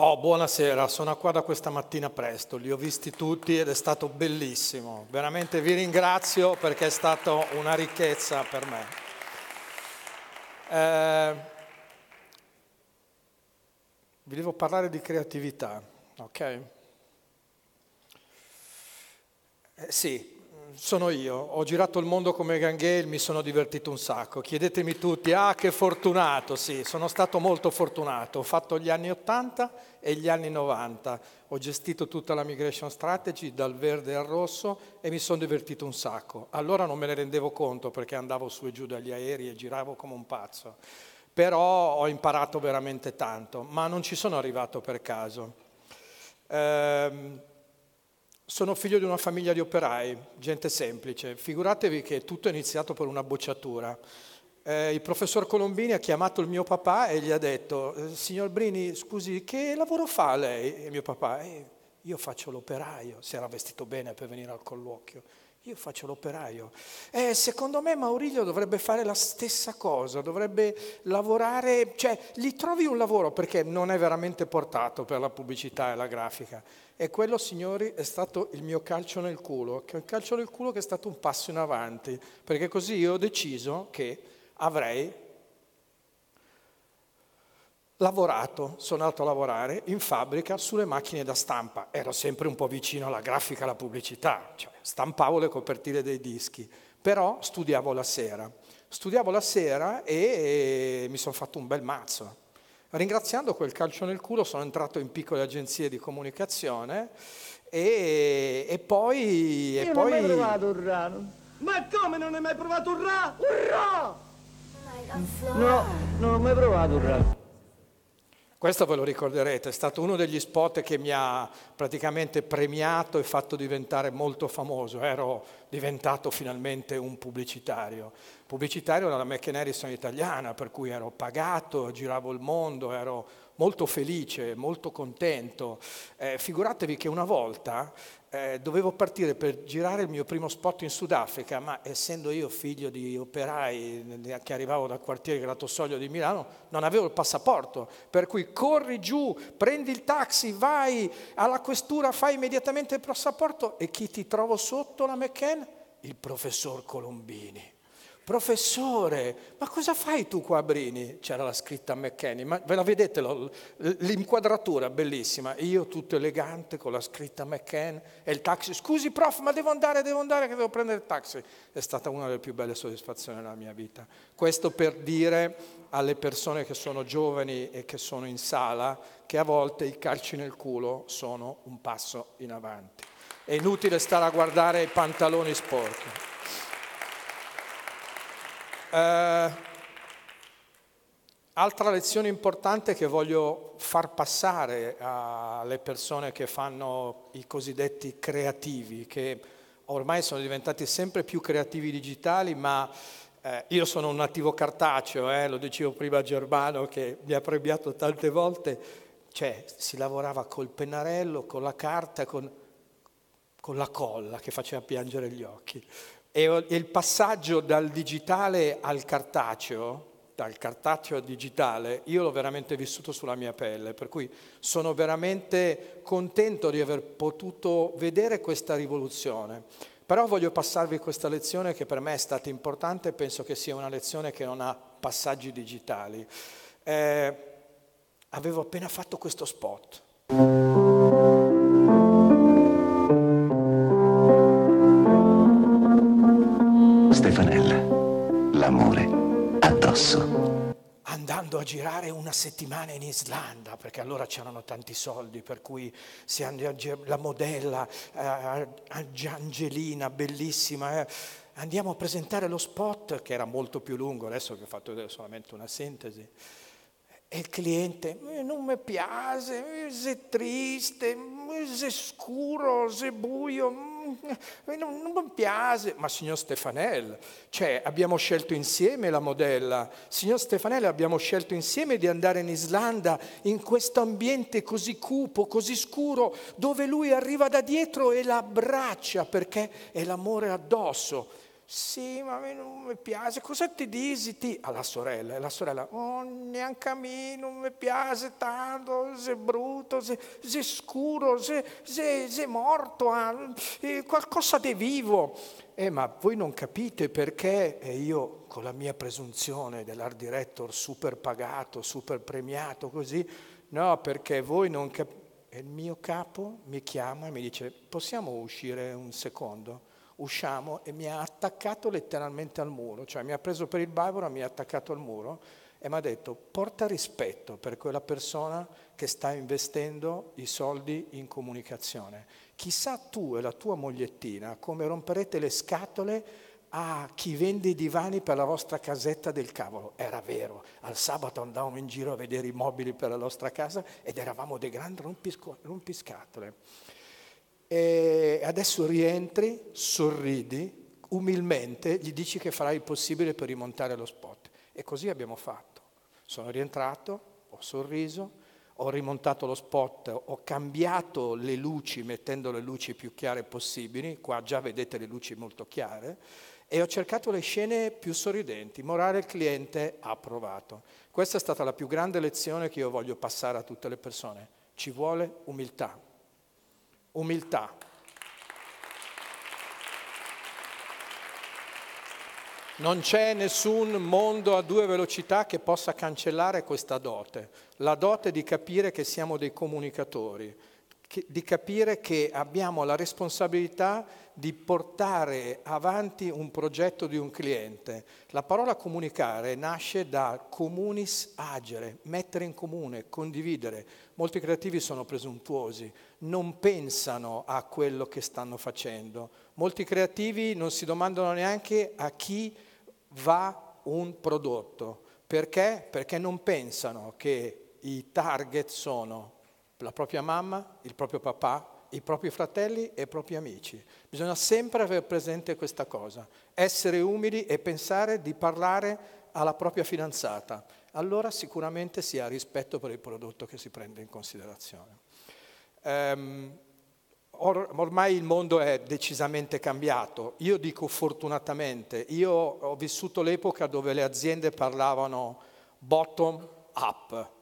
Oh, buonasera, sono qua da questa mattina presto, li ho visti tutti ed è stato bellissimo. Veramente vi ringrazio perché è stata una ricchezza per me. Eh, vi devo parlare di creatività, ok? Eh, sì, sono io, ho girato il mondo come Ganghel, mi sono divertito un sacco. Chiedetemi tutti, ah che fortunato, sì, sono stato molto fortunato. Ho fatto gli anni 80 e gli anni 90, ho gestito tutta la migration strategy dal verde al rosso e mi sono divertito un sacco. Allora non me ne rendevo conto perché andavo su e giù dagli aerei e giravo come un pazzo. Però ho imparato veramente tanto, ma non ci sono arrivato per caso. Ehm, sono figlio di una famiglia di operai, gente semplice. Figuratevi che tutto è iniziato per una bocciatura. Eh, il professor Colombini ha chiamato il mio papà e gli ha detto, eh, signor Brini, scusi, che lavoro fa lei? E mio papà, eh, io faccio l'operaio, si era vestito bene per venire al colloquio io faccio l'operaio. Eh, secondo me Maurilio dovrebbe fare la stessa cosa, dovrebbe lavorare, cioè gli trovi un lavoro perché non è veramente portato per la pubblicità e la grafica. E quello, signori, è stato il mio calcio nel culo, il calcio nel culo che è stato un passo in avanti, perché così io ho deciso che avrei lavorato, sono andato a lavorare in fabbrica sulle macchine da stampa. Ero sempre un po' vicino alla grafica, alla pubblicità, cioè stampavo le copertine dei dischi, però studiavo la sera. Studiavo la sera e mi sono fatto un bel mazzo. Ringraziando quel calcio nel culo sono entrato in piccole agenzie di comunicazione e, e poi... Io e non poi... ho mai provato un ra. Ma come non hai mai provato un ra? Un ra! No, non ho mai provato un ra. Questo ve lo ricorderete, è stato uno degli spot che mi ha praticamente premiato e fatto diventare molto famoso. Ero diventato finalmente un pubblicitario. Pubblicitario era la McNary sono italiana, per cui ero pagato, giravo il mondo, ero molto felice, molto contento. Eh, figuratevi che una volta eh, dovevo partire per girare il mio primo spot in Sudafrica, ma essendo io figlio di operai che arrivavo dal quartiere Grattosoglio di Milano, non avevo il passaporto, per cui corri giù, prendi il taxi, vai alla questura, fai immediatamente il passaporto e chi ti trovo sotto la McCann? Il professor Colombini professore, ma cosa fai tu qua a Brini? C'era la scritta a McKenny, ma ve la vedete l'inquadratura bellissima, io tutto elegante con la scritta McKenny e il taxi, scusi prof, ma devo andare, devo andare che devo prendere il taxi. È stata una delle più belle soddisfazioni della mia vita. Questo per dire alle persone che sono giovani e che sono in sala che a volte i calci nel culo sono un passo in avanti. È inutile stare a guardare i pantaloni sporchi. Eh, altra lezione importante che voglio far passare alle persone che fanno i cosiddetti creativi, che ormai sono diventati sempre più creativi digitali, ma eh, io sono un nativo cartaceo, eh, lo dicevo prima a Germano che mi ha premiato tante volte, cioè si lavorava col pennarello, con la carta, con, con la colla che faceva piangere gli occhi. E il passaggio dal digitale al cartaceo, dal cartaceo al digitale, io l'ho veramente vissuto sulla mia pelle, per cui sono veramente contento di aver potuto vedere questa rivoluzione. Però voglio passarvi questa lezione che per me è stata importante e penso che sia una lezione che non ha passaggi digitali. Eh, avevo appena fatto questo spot. Stefanella. L'amore addosso. Andando a girare una settimana in Islanda, perché allora c'erano tanti soldi, per cui la modella eh, Angelina, bellissima, eh, andiamo a presentare lo spot, che era molto più lungo, adesso che ho fatto solamente una sintesi. E il cliente, eh, non mi piace, è eh, triste, è eh, scuro, è buio, mm, eh, non, non mi piace, ma signor Stefanel, cioè abbiamo scelto insieme la modella, signor Stefanel abbiamo scelto insieme di andare in Islanda, in questo ambiente così cupo, così scuro, dove lui arriva da dietro e la abbraccia perché è l'amore addosso sì, ma a me non mi piace, cosa ti dici ti? Alla ah, sorella, e eh, la sorella, oh, neanche a me non mi piace tanto, sei brutto, sei, sei scuro, sei, sei, sei morto, ah, eh, qualcosa di vivo. Eh, ma voi non capite perché e eh, io con la mia presunzione dell'art director super pagato, super premiato, così, no, perché voi non capite. E il mio capo mi chiama e mi dice, possiamo uscire un secondo? usciamo e mi ha attaccato letteralmente al muro, cioè mi ha preso per il bavero, mi ha attaccato al muro e mi ha detto porta rispetto per quella persona che sta investendo i soldi in comunicazione. Chissà tu e la tua mogliettina come romperete le scatole a chi vende i divani per la vostra casetta del cavolo. Era vero, al sabato andavamo in giro a vedere i mobili per la nostra casa ed eravamo dei grandi rompiscatole. E adesso rientri, sorridi, umilmente gli dici che farai il possibile per rimontare lo spot. E così abbiamo fatto. Sono rientrato, ho sorriso, ho rimontato lo spot, ho cambiato le luci mettendo le luci più chiare possibili, qua già vedete le luci molto chiare, e ho cercato le scene più sorridenti. Morale il cliente ha provato. Questa è stata la più grande lezione che io voglio passare a tutte le persone. Ci vuole umiltà. Umiltà. Non c'è nessun mondo a due velocità che possa cancellare questa dote, la dote di capire che siamo dei comunicatori, che, di capire che abbiamo la responsabilità di portare avanti un progetto di un cliente. La parola comunicare nasce da comunis agere, mettere in comune, condividere. Molti creativi sono presuntuosi, non pensano a quello che stanno facendo. Molti creativi non si domandano neanche a chi va un prodotto. Perché? Perché non pensano che i target sono la propria mamma, il proprio papà, i propri fratelli e i propri amici. Bisogna sempre avere presente questa cosa, essere umili e pensare di parlare alla propria fidanzata. Allora sicuramente si ha rispetto per il prodotto che si prende in considerazione. Um, ormai il mondo è decisamente cambiato. Io dico fortunatamente, io ho vissuto l'epoca dove le aziende parlavano bottom up,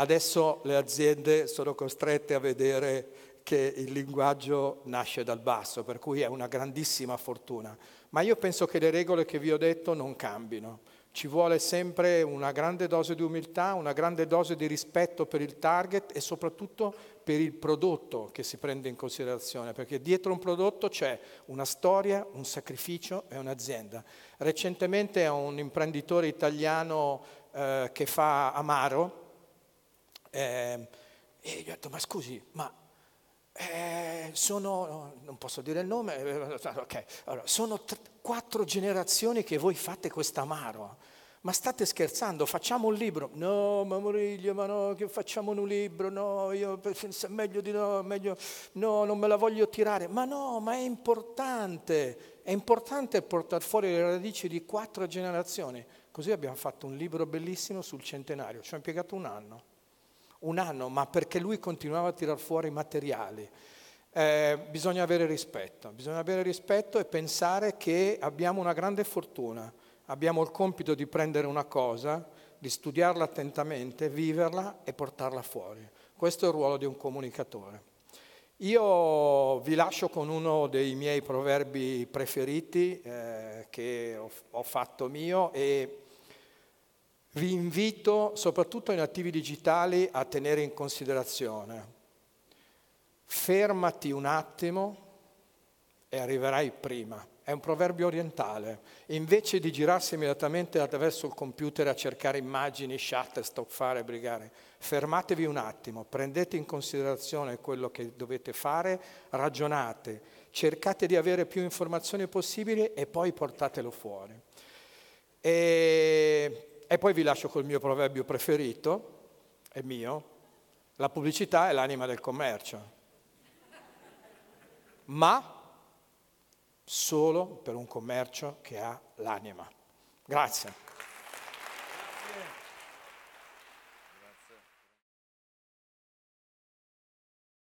Adesso le aziende sono costrette a vedere che il linguaggio nasce dal basso, per cui è una grandissima fortuna. Ma io penso che le regole che vi ho detto non cambino. Ci vuole sempre una grande dose di umiltà, una grande dose di rispetto per il target e soprattutto per il prodotto che si prende in considerazione, perché dietro un prodotto c'è una storia, un sacrificio e un'azienda. Recentemente un imprenditore italiano eh, che fa amaro, eh, e gli ho detto, ma scusi, ma eh, sono, non posso dire il nome, eh, okay. allora, sono t- quattro generazioni che voi fate quest'amaro. Ma state scherzando, facciamo un libro? No, ma Moriglio, ma no, che facciamo un libro? No, io penso meglio di no, meglio, no, non me la voglio tirare. Ma no, ma è importante, è importante portare fuori le radici di quattro generazioni. Così abbiamo fatto un libro bellissimo sul centenario, ci ha impiegato un anno un anno, ma perché lui continuava a tirar fuori materiali. Eh, bisogna avere rispetto, bisogna avere rispetto e pensare che abbiamo una grande fortuna, abbiamo il compito di prendere una cosa, di studiarla attentamente, viverla e portarla fuori. Questo è il ruolo di un comunicatore. Io vi lascio con uno dei miei proverbi preferiti eh, che ho, ho fatto mio e vi invito, soprattutto in attivi digitali, a tenere in considerazione. Fermati un attimo e arriverai prima. È un proverbio orientale. Invece di girarsi immediatamente attraverso il computer a cercare immagini, chat, stop fare, brigare, fermatevi un attimo, prendete in considerazione quello che dovete fare, ragionate, cercate di avere più informazioni possibili e poi portatelo fuori. E e poi vi lascio col mio proverbio preferito, è mio, la pubblicità è l'anima del commercio. Ma solo per un commercio che ha l'anima. Grazie.